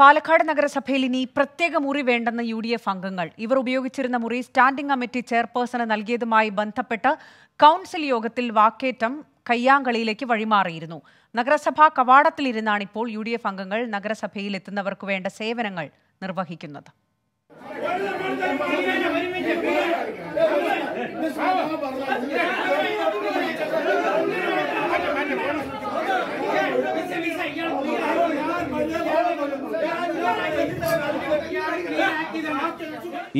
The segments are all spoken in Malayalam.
പാലക്കാട് നഗരസഭയിൽ ഇനി പ്രത്യേക മുറി വേണ്ടെന്ന് യു ഡി എഫ് അംഗങ്ങൾ ഇവർ ഉപയോഗിച്ചിരുന്ന മുറി സ്റ്റാൻഡിംഗ് കമ്മിറ്റി ചെയർപേഴ്സണ് നൽകിയതുമായി ബന്ധപ്പെട്ട് കൗൺസിൽ യോഗത്തിൽ വാക്കേറ്റം കയ്യാങ്കളിയിലേക്ക് വഴിമാറിയിരുന്നു നഗരസഭാ കവാടത്തിലിരുന്നാണ് ഇപ്പോൾ യു ഡി എഫ് അംഗങ്ങൾ നഗരസഭയിൽ എത്തുന്നവർക്ക് വേണ്ട സേവനങ്ങൾ നിർവഹിക്കുന്നത്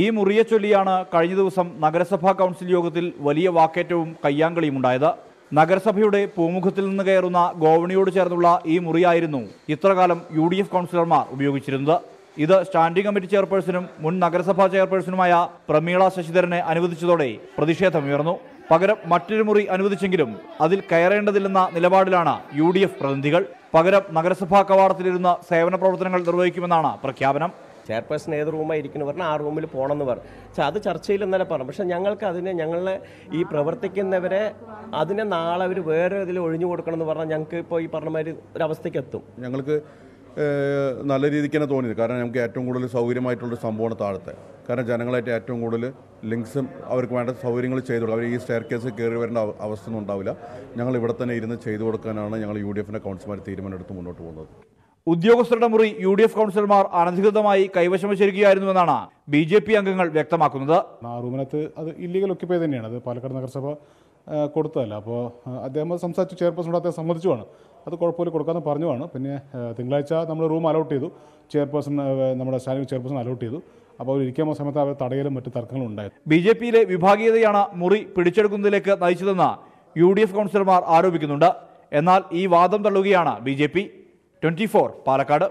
ഈ മുറിയെ ചൊല്ലിയാണ് കഴിഞ്ഞ ദിവസം നഗരസഭാ കൗൺസിൽ യോഗത്തിൽ വലിയ വാക്കേറ്റവും കയ്യാങ്കളിയും ഉണ്ടായത് നഗരസഭയുടെ പൂമുഖത്തിൽ നിന്ന് കയറുന്ന ഗോവണിയോട് ചേർന്നുള്ള ഈ മുറിയായിരുന്നു ഇത്രകാലം യു ഡി എഫ് കൗൺസിലർമാർ ഉപയോഗിച്ചിരുന്നത് ഇത് സ്റ്റാൻഡിംഗ് കമ്മിറ്റി ചെയർപേഴ്സണും മുൻ നഗരസഭാ ചെയർപേഴ്സണുമായ പ്രമീള ശശിധരനെ അനുവദിച്ചതോടെ പ്രതിഷേധമുയർന്നു പകരം മറ്റൊരു മുറി അനുവദിച്ചെങ്കിലും അതിൽ കയറേണ്ടതില്ലെന്ന നിലപാടിലാണ് യു ഡി എഫ് പ്രതിനിധികൾ പകരം നഗരസഭാ കവാടത്തിലിരുന്ന് സേവന പ്രവർത്തനങ്ങൾ നിർവഹിക്കുമെന്നാണ് പ്രഖ്യാപനം ചെയർപേഴ്സൺ ഏത് റൂമായിരിക്കുന്നു പറഞ്ഞാൽ ആ റൂമിൽ പോകണം എന്ന് പറഞ്ഞു പക്ഷെ അത് ചർച്ചയിൽ ഇന്നലെ പറഞ്ഞു പക്ഷെ ഞങ്ങൾക്ക് അതിനെ ഞങ്ങളെ ഈ പ്രവർത്തിക്കുന്നവരെ അതിനെ നാളെ അവർ വേറെ ഇതിൽ ഒഴിഞ്ഞു കൊടുക്കണം എന്ന് പറഞ്ഞാൽ ഞങ്ങൾക്ക് ഇപ്പോൾ ഈ പറഞ്ഞ മാതിരി ഒരവസ്ഥയ്ക്ക് എത്തും ഞങ്ങൾക്ക് നല്ല രീതിക്ക് തന്നെ തോന്നിയത് കാരണം നമുക്ക് ഏറ്റവും കൂടുതൽ സൗകര്യമായിട്ടുള്ള സംഭവമാണ് താഴത്തെ കാരണം ജനങ്ങളായിട്ട് ഏറ്റവും കൂടുതൽ ലിങ്ക്സും അവർക്ക് വേണ്ട സൗകര്യങ്ങൾ ചെയ്തു കൊടുക്കും അവർ ഈ സ്റ്റെയർ കേസ് കയറി വരേണ്ട അവസ്ഥ ഒന്നും ഉണ്ടാവില്ല ഞങ്ങൾ ഇവിടെ തന്നെ ഇരുന്ന് ചെയ്തു കൊടുക്കാനാണ് ഞങ്ങൾ യു ഡി എഫിൻ്റെ കൗൺസിൽമാർ തീരുമാനമെടുത്ത് മുന്നോട്ട് പോകുന്നത് ഉദ്യോഗസ്ഥരുടെ മുറി യു ഡി എഫ് കൗൺസിലർമാർ അനധികൃതമായി കൈവശം വച്ചിരിക്കുകയായിരുന്നുവെന്നാണ് ബി ജെ പി അംഗങ്ങൾ വ്യക്തമാക്കുന്നത് ആ റൂമിനകത്ത് അത് ഇല്ലീഗൽ ഒക്കിപ്പേ തന്നെയാണ് അത് പാലക്കാട് നഗരസഭ കൊടുത്തതല്ല അപ്പോൾ അദ്ദേഹം സംസാരിച്ചു ചെയർപേഴ്സൺ അദ്ദേഹം സമ്മതിച്ചുമാണ് അത് കുഴപ്പമില്ല കൊടുക്കാമെന്ന് പറഞ്ഞുമാണ് പിന്നെ തിങ്കളാഴ്ച നമ്മൾ റൂം അലോട്ട് ചെയ്തു ചെയർപേഴ്സൺ നമ്മുടെ സ്റ്റാൻഡിംഗ് ചെയർപേഴ്സൺ അലോട്ട് ചെയ്തു അപ്പോൾ അവർ ഇരിക്കാൻ സമയത്ത് അവർ തടയലും മറ്റു തർക്കങ്ങളും ഉണ്ടായിരുന്നു ബി ജെ പിയിലെ വിഭാഗീയതയാണ് മുറി പിടിച്ചെടുക്കുന്നതിലേക്ക് നയിച്ചതെന്ന് യു ഡി എഫ് കൗൺസിലർമാർ ആരോപിക്കുന്നുണ്ട് എന്നാൽ ഈ വാദം തള്ളുകയാണ് B J P twenty Palakkad